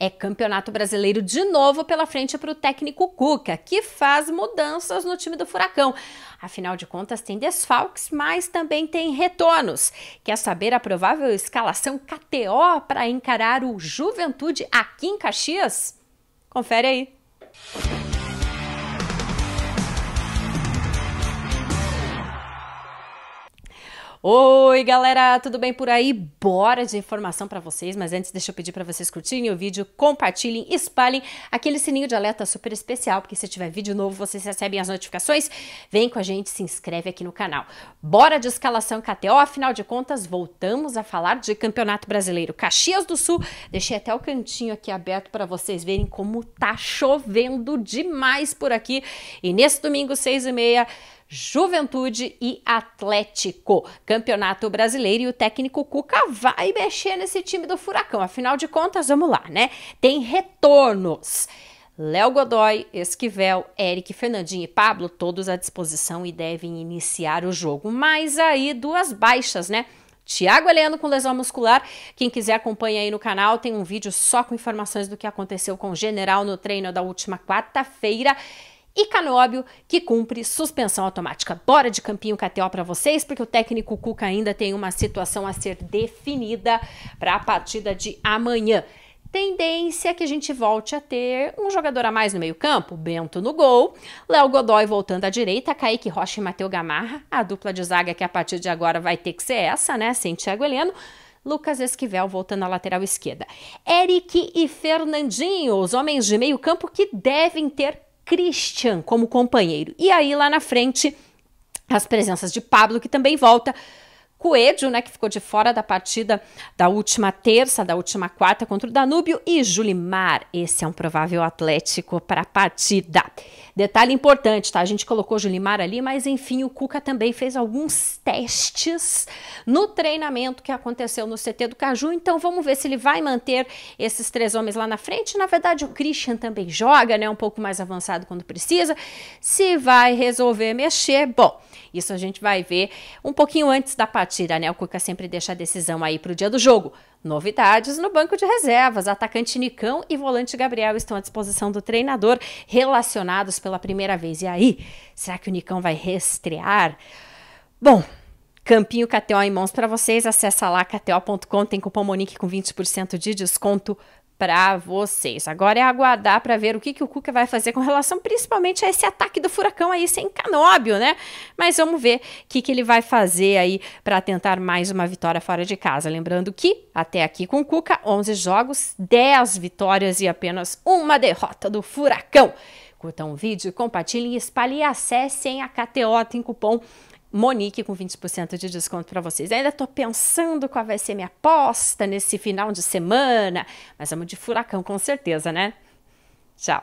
É Campeonato Brasileiro de novo pela frente para o técnico Cuca, que faz mudanças no time do Furacão. Afinal de contas, tem desfalques, mas também tem retornos. Quer saber a provável escalação KTO para encarar o Juventude aqui em Caxias? Confere aí. Oi, galera, tudo bem por aí? Bora de informação para vocês, mas antes deixa eu pedir para vocês curtirem o vídeo, compartilhem, espalhem aquele sininho de alerta super especial, porque se tiver vídeo novo, vocês recebem as notificações. Vem com a gente, se inscreve aqui no canal. Bora de escalação KTO, afinal de contas, voltamos a falar de Campeonato Brasileiro Caxias do Sul. Deixei até o cantinho aqui aberto para vocês verem como tá chovendo demais por aqui. E nesse domingo, seis e meia, Juventude e Atlético. Campeonato Brasileiro e o técnico Cuca vai mexer nesse time do Furacão. Afinal de contas, vamos lá, né? Tem retornos. Léo Godoy, Esquivel, Eric, Fernandinho e Pablo, todos à disposição e devem iniciar o jogo. Mas aí duas baixas, né? Tiago Heleno com lesão muscular. Quem quiser acompanha aí no canal, tem um vídeo só com informações do que aconteceu com o General no treino da última quarta-feira e Canóbio, que cumpre suspensão automática. Bora de campinho KTO para vocês, porque o técnico Cuca ainda tem uma situação a ser definida para a partida de amanhã tendência que a gente volte a ter um jogador a mais no meio-campo, Bento no gol, Léo Godoy voltando à direita, Kaique Rocha e Matheus Gamarra, a dupla de zaga que a partir de agora vai ter que ser essa, né, sem Thiago Heleno. Lucas Esquivel voltando à lateral esquerda. Eric e Fernandinho, os homens de meio campo que devem ter Christian como companheiro. E aí lá na frente, as presenças de Pablo, que também volta. Coelho, né, que ficou de fora da partida da última terça, da última quarta contra o Danúbio, e Julimar, esse é um provável atlético para a partida. Detalhe importante, tá? A gente colocou Julimar ali, mas enfim, o Cuca também fez alguns testes no treinamento que aconteceu no CT do Caju. Então vamos ver se ele vai manter esses três homens lá na frente. Na verdade, o Christian também joga, né? Um pouco mais avançado quando precisa. Se vai resolver mexer, bom, isso a gente vai ver um pouquinho antes da partida, né? O Cuca sempre deixa a decisão aí para o dia do jogo. Novidades no banco de reservas. Atacante Nicão e volante Gabriel estão à disposição do treinador, relacionados pela primeira vez. E aí, será que o Nicão vai restrear? Bom, Campinho KTO em mãos para vocês. Acesse lá kto.com, tem cupom Monique com 20% de desconto para vocês. Agora é aguardar para ver o que, que o Cuca vai fazer com relação principalmente a esse ataque do furacão aí sem Canóbio, né? Mas vamos ver o que, que ele vai fazer aí para tentar mais uma vitória fora de casa. Lembrando que até aqui com o Cuca, 11 jogos, 10 vitórias e apenas uma derrota do furacão. Curtam o vídeo, compartilhem, espalhem e acessem a KTO. Tem cupom Monique com 20% de desconto para vocês. Ainda estou pensando qual vai ser minha aposta nesse final de semana, mas vamos de furacão com certeza, né? Tchau.